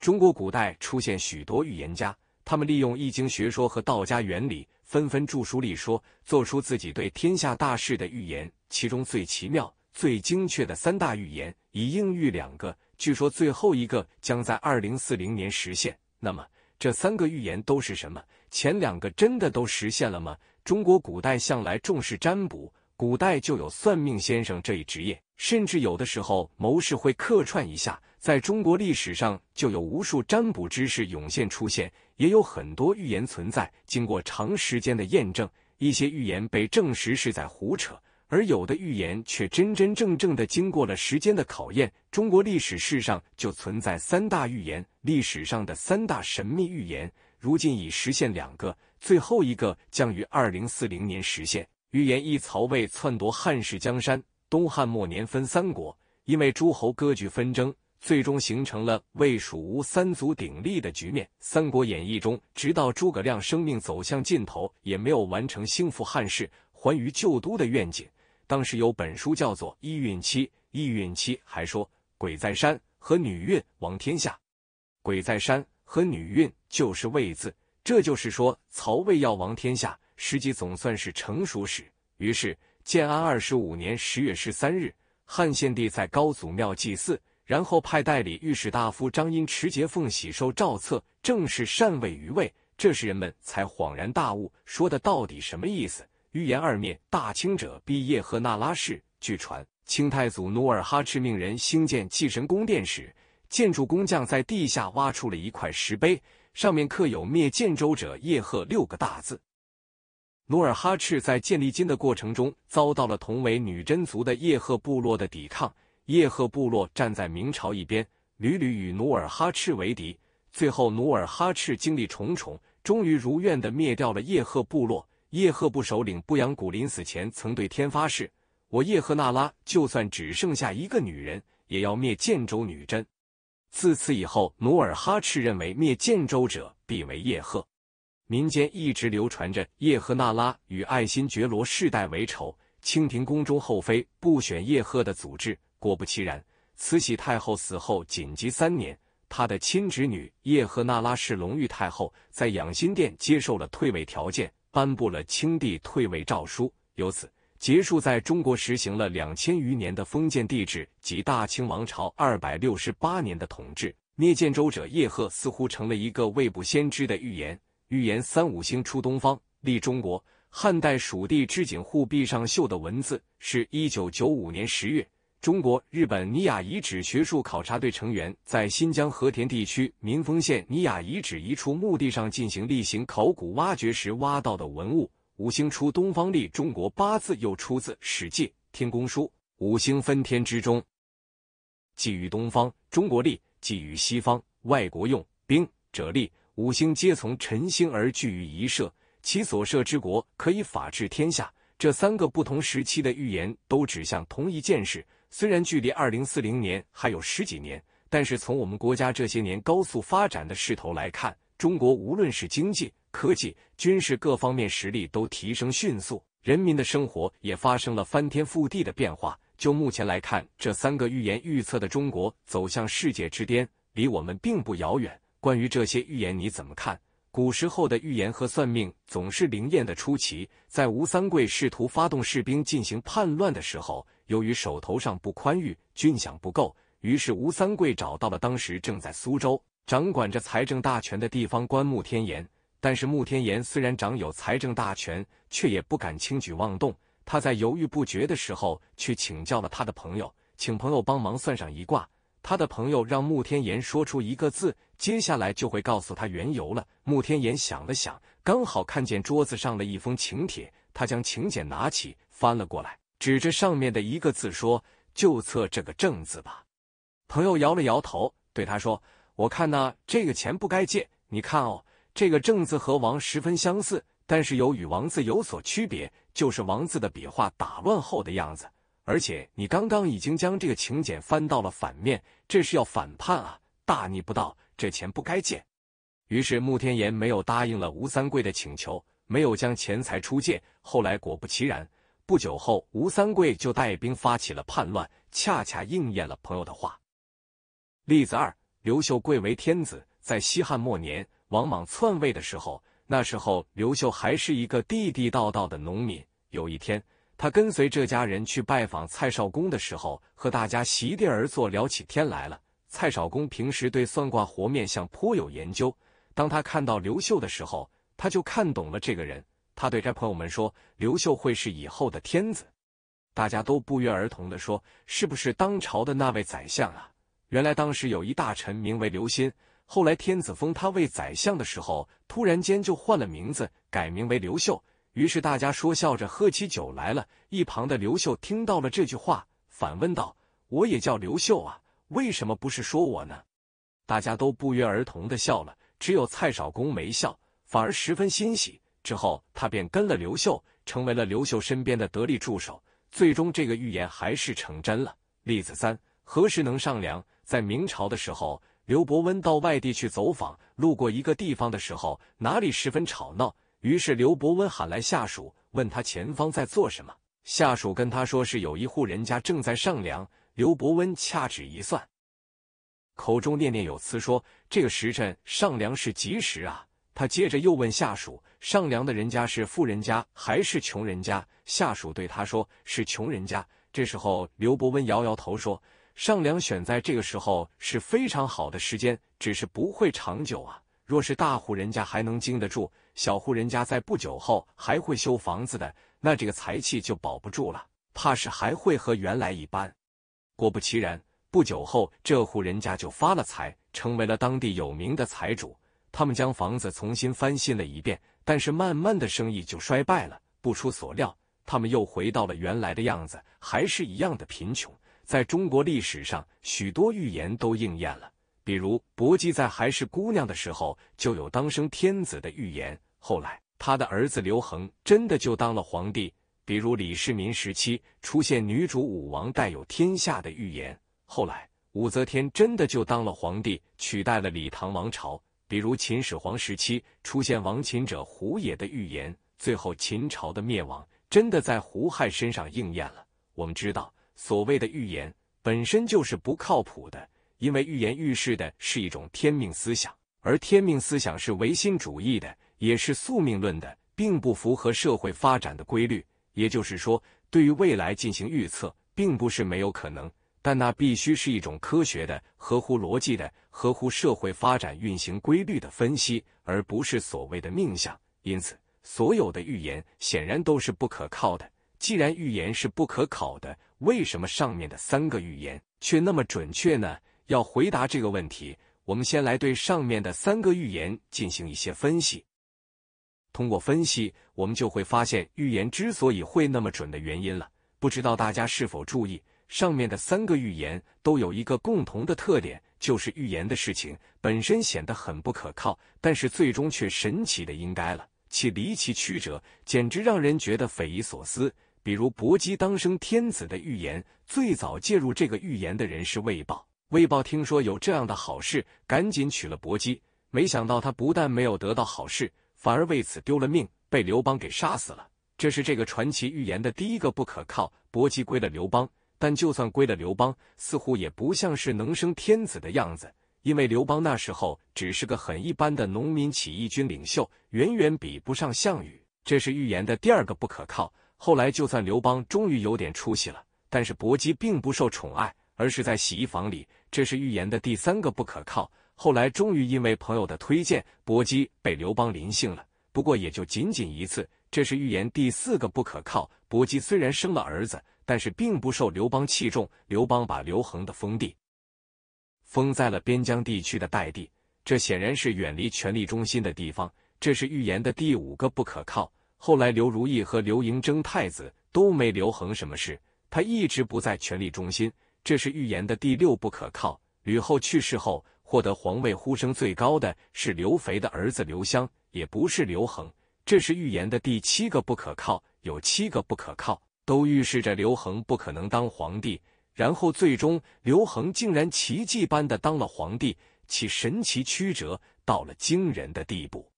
中国古代出现许多预言家，他们利用易经学说和道家原理，纷纷著书立说，做出自己对天下大事的预言。其中最奇妙、最精确的三大预言已应遇两个，据说最后一个将在二零四零年实现。那么，这三个预言都是什么？前两个真的都实现了吗？中国古代向来重视占卜，古代就有算命先生这一职业，甚至有的时候谋士会客串一下。在中国历史上，就有无数占卜知识涌现出现，也有很多预言存在。经过长时间的验证，一些预言被证实是在胡扯，而有的预言却真真正正的经过了时间的考验。中国历史世上就存在三大预言，历史上的三大神秘预言，如今已实现两个，最后一个将于二零四零年实现。预言一：曹魏篡夺汉室江山，东汉末年分三国，因为诸侯割据纷争。最终形成了魏、蜀、吴三足鼎立的局面。《三国演义》中，直到诸葛亮生命走向尽头，也没有完成兴复汉室、还于旧都的愿景。当时有本书叫做《易运期》，《易运期》还说“鬼在山和女运王天下，鬼在山和女运就是魏字”，这就是说曹魏要王天下。时机总算是成熟时，于是建安二十五年十月十三日，汉献帝在高祖庙祭祀。然后派代理御史大夫张英持节奉玺受诏册，正式禅位于位。这时人们才恍然大悟，说的到底什么意思？预言二面，大清者，必叶赫那拉氏。据传，清太祖努尔哈赤命人兴建祭神宫殿时，建筑工匠在地下挖出了一块石碑，上面刻有“灭建州者叶赫”六个大字。努尔哈赤在建立金的过程中，遭到了同为女真族的叶赫部落的抵抗。叶赫部落站在明朝一边，屡屡与努尔哈赤为敌。最后，努尔哈赤经历重重，终于如愿的灭掉了叶赫部落。叶赫部首领不羊古临死前曾对天发誓：“我叶赫那拉就算只剩下一个女人，也要灭建州女真。”自此以后，努尔哈赤认为灭建州者必为叶赫。民间一直流传着叶赫那拉与爱新觉罗世代为仇。清廷宫中后妃不选叶赫的祖制。果不其然，慈禧太后死后仅急三年，她的亲侄女叶赫那拉氏隆裕太后在养心殿接受了退位条件，颁布了清帝退位诏书，由此结束在中国实行了两千余年的封建帝制及大清王朝二百六十八年的统治。聂建州者叶赫，似乎成了一个未卜先知的预言。预言三五星出东方，立中国。汉代蜀地织锦护壁上绣的文字，是一九九五年十月。中国、日本尼雅遗址学术考察队成员在新疆和田地区民丰县尼雅遗址一处墓地上进行例行考古挖掘时挖到的文物。五星出东方利中国，八字又出自《史记·天工书》：“五星分天之中，寄于东方，中国利；寄于西方，外国用。兵者利。五星皆从辰星而聚于一社，其所设之国，可以法治天下。”这三个不同时期的预言都指向同一件事。虽然距离二零四零年还有十几年，但是从我们国家这些年高速发展的势头来看，中国无论是经济、科技、军事各方面实力都提升迅速，人民的生活也发生了翻天覆地的变化。就目前来看，这三个预言预测的中国走向世界之巅，离我们并不遥远。关于这些预言你怎么看？古时候的预言和算命总是灵验的出奇。在吴三桂试图发动士兵进行叛乱的时候。由于手头上不宽裕，军饷不够，于是吴三桂找到了当时正在苏州掌管着财政大权的地方官穆天颜。但是穆天颜虽然掌有财政大权，却也不敢轻举妄动。他在犹豫不决的时候，去请教了他的朋友，请朋友帮忙算上一卦。他的朋友让穆天颜说出一个字，接下来就会告诉他缘由了。穆天颜想了想，刚好看见桌子上的一封请帖，他将请柬拿起，翻了过来。指着上面的一个字说：“就测这个正字吧。”朋友摇了摇头，对他说：“我看呢，这个钱不该借。你看哦，这个正字和王十分相似，但是有与王字有所区别，就是王字的笔画打乱后的样子。而且你刚刚已经将这个请柬翻到了反面，这是要反叛啊，大逆不道，这钱不该借。”于是穆天言没有答应了吴三桂的请求，没有将钱财出借。后来果不其然。不久后，吴三桂就带兵发起了叛乱，恰恰应验了朋友的话。例子二：刘秀贵为天子，在西汉末年王莽篡位的时候，那时候刘秀还是一个地地道道的农民。有一天，他跟随这家人去拜访蔡少公的时候，和大家席地而坐聊起天来了。蔡少公平时对算卦活面相颇有研究，当他看到刘秀的时候，他就看懂了这个人。他对该朋友们说：“刘秀会是以后的天子。”大家都不约而同的说：“是不是当朝的那位宰相啊？”原来当时有一大臣名为刘歆，后来天子封他为宰相的时候，突然间就换了名字，改名为刘秀。于是大家说笑着喝起酒来了。一旁的刘秀听到了这句话，反问道：“我也叫刘秀啊，为什么不是说我呢？”大家都不约而同的笑了，只有蔡少公没笑，反而十分欣喜。之后，他便跟了刘秀，成为了刘秀身边的得力助手。最终，这个预言还是成真了。例子三：何时能上梁？在明朝的时候，刘伯温到外地去走访，路过一个地方的时候，哪里十分吵闹。于是刘伯温喊来下属，问他前方在做什么。下属跟他说是有一户人家正在上梁。刘伯温掐指一算，口中念念有词说：“这个时辰上梁是吉时啊！”他接着又问下属。上梁的人家是富人家还是穷人家？下属对他说：“是穷人家。”这时候，刘伯温摇摇头说：“上梁选在这个时候是非常好的时间，只是不会长久啊。若是大户人家还能经得住，小户人家在不久后还会修房子的，那这个财气就保不住了，怕是还会和原来一般。”果不其然，不久后这户人家就发了财，成为了当地有名的财主。他们将房子重新翻新了一遍。但是慢慢的生意就衰败了，不出所料，他们又回到了原来的样子，还是一样的贫穷。在中国历史上，许多预言都应验了，比如薄姬在还是姑娘的时候就有当生天子的预言，后来她的儿子刘恒真的就当了皇帝；比如李世民时期出现女主武王带有天下的预言，后来武则天真的就当了皇帝，取代了李唐王朝。比如秦始皇时期出现“亡秦者胡也”的预言，最后秦朝的灭亡真的在胡亥身上应验了。我们知道，所谓的预言本身就是不靠谱的，因为预言预示的是一种天命思想，而天命思想是唯心主义的，也是宿命论的，并不符合社会发展的规律。也就是说，对于未来进行预测，并不是没有可能。但那必须是一种科学的、合乎逻辑的、合乎社会发展运行规律的分析，而不是所谓的命相。因此，所有的预言显然都是不可靠的。既然预言是不可考的，为什么上面的三个预言却那么准确呢？要回答这个问题，我们先来对上面的三个预言进行一些分析。通过分析，我们就会发现预言之所以会那么准的原因了。不知道大家是否注意？上面的三个预言都有一个共同的特点，就是预言的事情本身显得很不可靠，但是最终却神奇的应该了，其离奇曲折，简直让人觉得匪夷所思。比如伯姬当生天子的预言，最早介入这个预言的人是魏豹。魏豹听说有这样的好事，赶紧娶了伯姬，没想到他不但没有得到好事，反而为此丢了命，被刘邦给杀死了。这是这个传奇预言的第一个不可靠，伯姬归了刘邦。但就算归了刘邦，似乎也不像是能生天子的样子，因为刘邦那时候只是个很一般的农民起义军领袖，远远比不上项羽。这是预言的第二个不可靠。后来就算刘邦终于有点出息了，但是伯姬并不受宠爱，而是在洗衣房里。这是预言的第三个不可靠。后来终于因为朋友的推荐，伯姬被刘邦临幸了，不过也就仅仅一次。这是预言第四个不可靠。伯姬虽然生了儿子。但是并不受刘邦器重，刘邦把刘恒的封地封在了边疆地区的代地，这显然是远离权力中心的地方。这是预言的第五个不可靠。后来刘如意和刘盈争太子都没刘恒什么事，他一直不在权力中心。这是预言的第六不可靠。吕后去世后，获得皇位呼声最高的是刘肥的儿子刘湘，也不是刘恒。这是预言的第七个不可靠，有七个不可靠。都预示着刘恒不可能当皇帝，然后最终刘恒竟然奇迹般的当了皇帝，其神奇曲折到了惊人的地步。